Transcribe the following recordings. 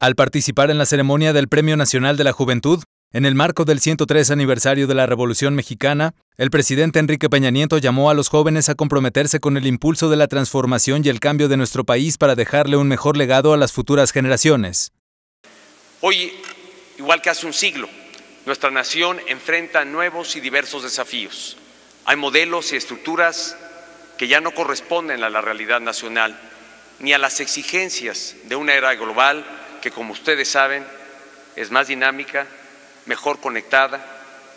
Al participar en la ceremonia del Premio Nacional de la Juventud, en el marco del 103 aniversario de la Revolución Mexicana, el presidente Enrique Peña Nieto llamó a los jóvenes a comprometerse con el impulso de la transformación y el cambio de nuestro país para dejarle un mejor legado a las futuras generaciones. Hoy, igual que hace un siglo, nuestra nación enfrenta nuevos y diversos desafíos. Hay modelos y estructuras que ya no corresponden a la realidad nacional, ni a las exigencias de una era global que, como ustedes saben, es más dinámica, mejor conectada,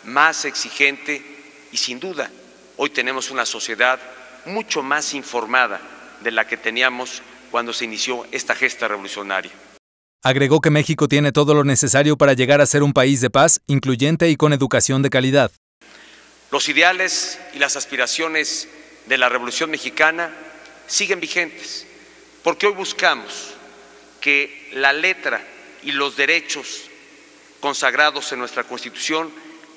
más exigente y sin duda hoy tenemos una sociedad mucho más informada de la que teníamos cuando se inició esta gesta revolucionaria. Agregó que México tiene todo lo necesario para llegar a ser un país de paz, incluyente y con educación de calidad. Los ideales y las aspiraciones de la Revolución Mexicana siguen vigentes, porque hoy buscamos que la letra y los derechos consagrados en nuestra Constitución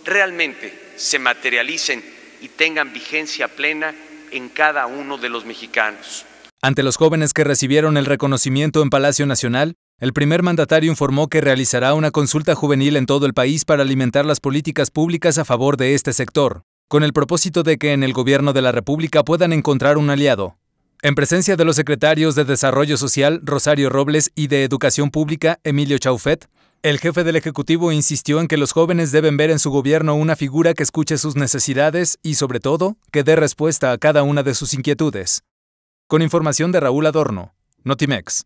realmente se materialicen y tengan vigencia plena en cada uno de los mexicanos. Ante los jóvenes que recibieron el reconocimiento en Palacio Nacional, el primer mandatario informó que realizará una consulta juvenil en todo el país para alimentar las políticas públicas a favor de este sector con el propósito de que en el gobierno de la República puedan encontrar un aliado. En presencia de los secretarios de Desarrollo Social, Rosario Robles, y de Educación Pública, Emilio Chaufet, el jefe del Ejecutivo insistió en que los jóvenes deben ver en su gobierno una figura que escuche sus necesidades y, sobre todo, que dé respuesta a cada una de sus inquietudes. Con información de Raúl Adorno, Notimex.